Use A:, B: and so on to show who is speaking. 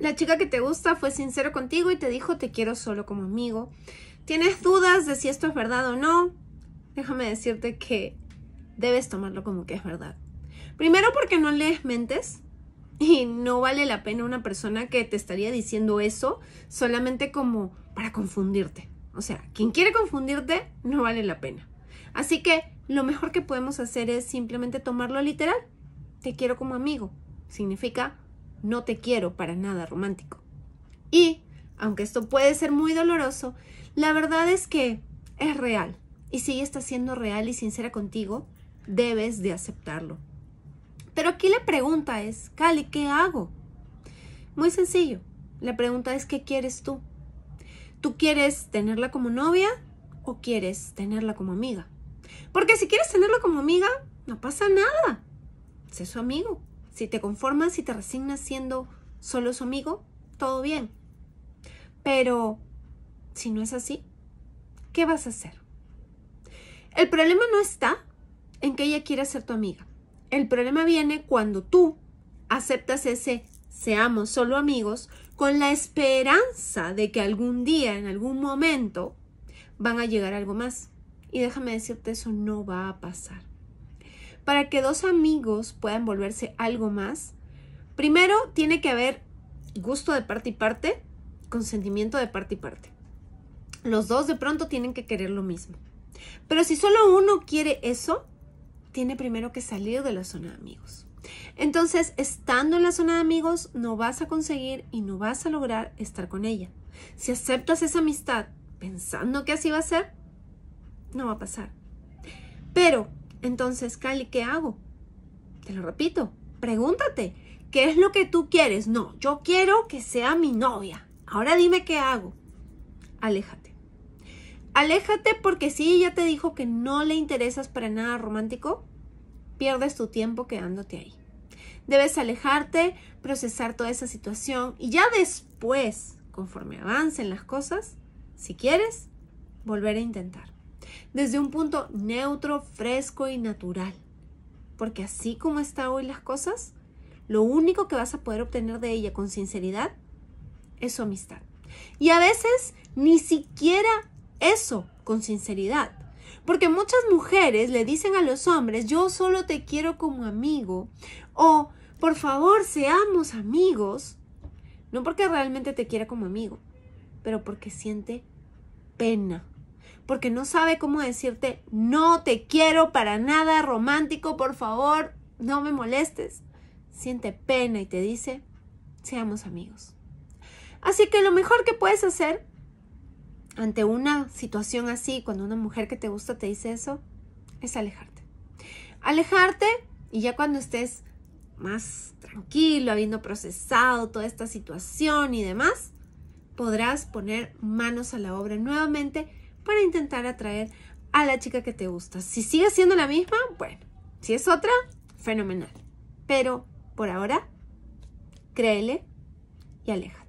A: La chica que te gusta fue sincero contigo y te dijo te quiero solo como amigo. ¿Tienes dudas de si esto es verdad o no? Déjame decirte que debes tomarlo como que es verdad. Primero porque no lees mentes y no vale la pena una persona que te estaría diciendo eso solamente como para confundirte. O sea, quien quiere confundirte no vale la pena. Así que lo mejor que podemos hacer es simplemente tomarlo literal. Te quiero como amigo. Significa no te quiero para nada romántico. Y, aunque esto puede ser muy doloroso, la verdad es que es real. Y si está siendo real y sincera contigo, debes de aceptarlo. Pero aquí la pregunta es, Cali, ¿qué hago? Muy sencillo. La pregunta es, ¿qué quieres tú? ¿Tú quieres tenerla como novia o quieres tenerla como amiga? Porque si quieres tenerla como amiga, no pasa nada. Sé su amigo, si te conformas y te resignas siendo solo su amigo, todo bien. Pero si no es así, ¿qué vas a hacer? El problema no está en que ella quiera ser tu amiga. El problema viene cuando tú aceptas ese seamos solo amigos con la esperanza de que algún día, en algún momento, van a llegar algo más. Y déjame decirte, eso no va a pasar para que dos amigos puedan volverse algo más, primero tiene que haber gusto de parte y parte, consentimiento de parte y parte. Los dos de pronto tienen que querer lo mismo. Pero si solo uno quiere eso, tiene primero que salir de la zona de amigos. Entonces, estando en la zona de amigos, no vas a conseguir y no vas a lograr estar con ella. Si aceptas esa amistad pensando que así va a ser, no va a pasar. Pero entonces, Cali, ¿qué hago? Te lo repito, pregúntate, ¿qué es lo que tú quieres? No, yo quiero que sea mi novia. Ahora dime qué hago. Aléjate. Aléjate porque si ella te dijo que no le interesas para nada romántico, pierdes tu tiempo quedándote ahí. Debes alejarte, procesar toda esa situación y ya después, conforme avancen las cosas, si quieres, volver a intentar desde un punto neutro, fresco y natural. Porque así como está hoy las cosas, lo único que vas a poder obtener de ella con sinceridad es su amistad. Y a veces ni siquiera eso con sinceridad. Porque muchas mujeres le dicen a los hombres, yo solo te quiero como amigo. O, por favor, seamos amigos. No porque realmente te quiera como amigo, pero porque siente pena porque no sabe cómo decirte, no te quiero para nada romántico, por favor, no me molestes. Siente pena y te dice, seamos amigos. Así que lo mejor que puedes hacer ante una situación así, cuando una mujer que te gusta te dice eso, es alejarte. Alejarte y ya cuando estés más tranquilo, habiendo procesado toda esta situación y demás, podrás poner manos a la obra nuevamente para intentar atraer a la chica que te gusta. Si sigue siendo la misma, bueno, si es otra, fenomenal. Pero por ahora, créele y aleja.